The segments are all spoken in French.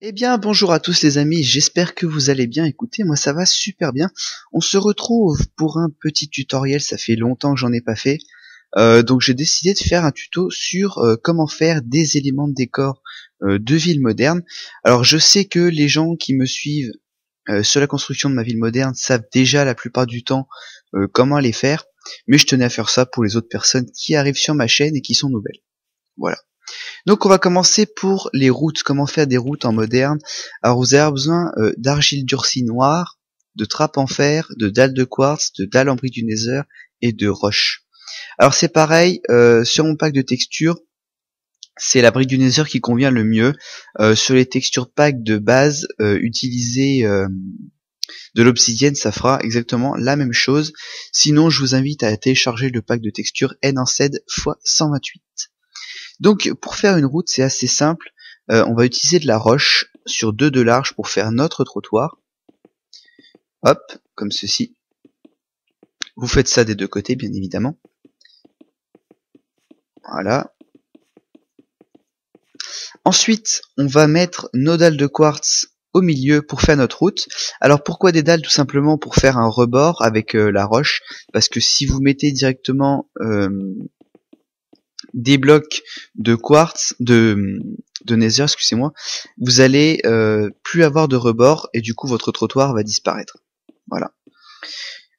Et Eh bien, bonjour à tous les amis, j'espère que vous allez bien. Écoutez, moi ça va super bien. On se retrouve pour un petit tutoriel, ça fait longtemps que j'en ai pas fait. Euh, donc j'ai décidé de faire un tuto sur euh, comment faire des éléments de décor euh, de ville moderne. Alors je sais que les gens qui me suivent sur la construction de ma ville moderne savent déjà la plupart du temps comment les faire mais je tenais à faire ça pour les autres personnes qui arrivent sur ma chaîne et qui sont nouvelles. Voilà. Donc on va commencer pour les routes, comment faire des routes en moderne. Alors vous avez besoin euh, d'argile durcie noire, de trappe en fer, de dalles de quartz, de dalle en briques du nether et de roche. Alors c'est pareil, euh, sur mon pack de textures, c'est la brique du nether qui convient le mieux. Euh, sur les textures pack de base, utilisez de l'obsidienne, ça fera exactement la même chose. Sinon, je vous invite à télécharger le pack de texture n 1 z x128. Donc, pour faire une route, c'est assez simple. Euh, on va utiliser de la roche sur 2 de large pour faire notre trottoir. Hop, comme ceci. Vous faites ça des deux côtés, bien évidemment. Voilà. Ensuite, on va mettre nos dalles de quartz au milieu pour faire notre route. Alors pourquoi des dalles Tout simplement pour faire un rebord avec euh, la roche, parce que si vous mettez directement euh, des blocs de quartz, de, de nether, excusez-moi, vous allez euh, plus avoir de rebord et du coup votre trottoir va disparaître. Voilà.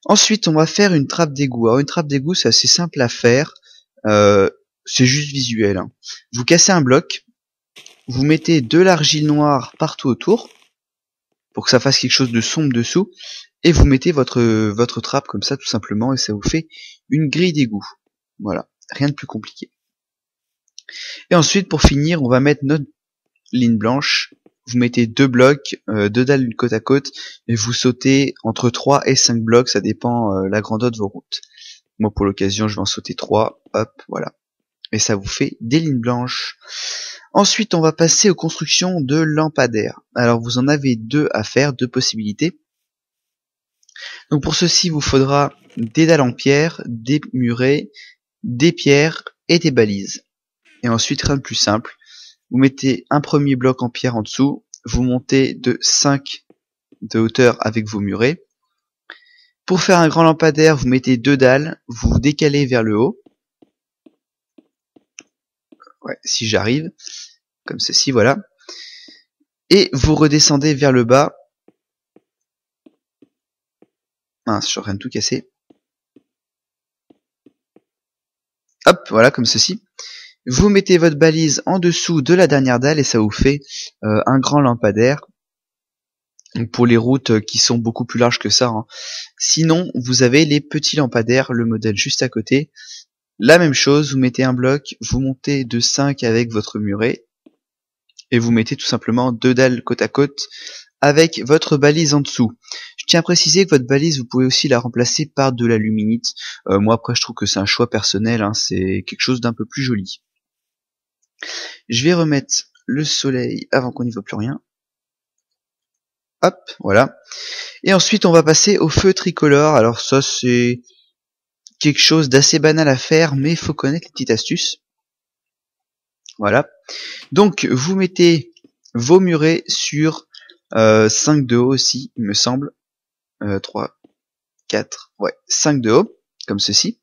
Ensuite, on va faire une trappe d'égout. Alors une trappe d'égout, c'est assez simple à faire. c'est juste visuel. Hein. Vous cassez un bloc, vous mettez de l'argile noire partout autour, pour que ça fasse quelque chose de sombre dessous et vous mettez votre votre trappe comme ça tout simplement et ça vous fait une grille d'égout. Voilà, rien de plus compliqué. Et ensuite pour finir, on va mettre notre ligne blanche. Vous mettez deux blocs, euh, deux dalles côte à côte et vous sautez entre 3 et 5 blocs, ça dépend euh, la grandeur de vos routes. Moi pour l'occasion, je vais en sauter 3. Hop, voilà et ça vous fait des lignes blanches. Ensuite, on va passer aux constructions de lampadaires. Alors, vous en avez deux à faire, deux possibilités. Donc, pour ceci, vous faudra des dalles en pierre, des murets, des pierres et des balises. Et ensuite, rien de plus simple. Vous mettez un premier bloc en pierre en dessous, vous montez de 5 de hauteur avec vos murets. Pour faire un grand lampadaire, vous mettez deux dalles, vous vous décalez vers le haut, si j'arrive, comme ceci, voilà. Et vous redescendez vers le bas. Mince, je suis de tout casser. Hop, voilà, comme ceci. Vous mettez votre balise en dessous de la dernière dalle et ça vous fait euh, un grand lampadaire. pour les routes euh, qui sont beaucoup plus larges que ça. Hein. Sinon, vous avez les petits lampadaires, le modèle juste à côté, la même chose, vous mettez un bloc, vous montez de 5 avec votre muret, et vous mettez tout simplement deux dalles côte à côte avec votre balise en dessous. Je tiens à préciser que votre balise, vous pouvez aussi la remplacer par de l'aluminite. Euh, moi après, je trouve que c'est un choix personnel, hein, c'est quelque chose d'un peu plus joli. Je vais remettre le soleil avant qu'on n'y voit plus rien. Hop, voilà. Et ensuite, on va passer au feu tricolore. Alors ça, c'est quelque chose d'assez banal à faire, mais faut connaître les petites astuces. Voilà. Donc vous mettez vos murets sur euh, 5 de haut aussi, il me semble. Euh, 3, 4, ouais, 5 de haut, comme ceci.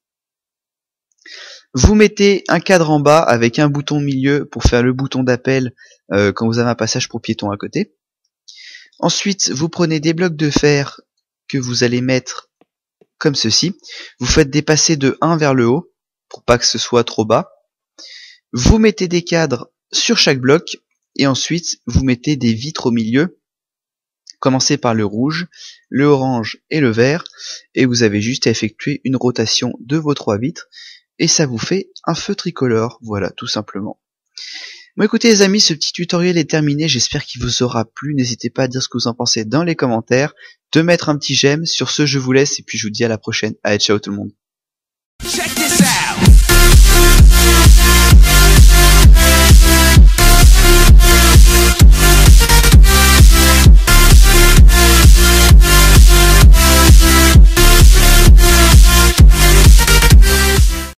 Vous mettez un cadre en bas avec un bouton milieu pour faire le bouton d'appel euh, quand vous avez un passage pour piéton à côté. Ensuite, vous prenez des blocs de fer que vous allez mettre comme ceci. Vous faites dépasser de 1 vers le haut, pour pas que ce soit trop bas. Vous mettez des cadres sur chaque bloc, et ensuite vous mettez des vitres au milieu. Commencez par le rouge, le orange et le vert, et vous avez juste à effectuer une rotation de vos trois vitres, et ça vous fait un feu tricolore, voilà tout simplement. Bon écoutez les amis, ce petit tutoriel est terminé, j'espère qu'il vous aura plu, n'hésitez pas à dire ce que vous en pensez dans les commentaires, de mettre un petit j'aime, sur ce je vous laisse et puis je vous dis à la prochaine, allez ciao tout le monde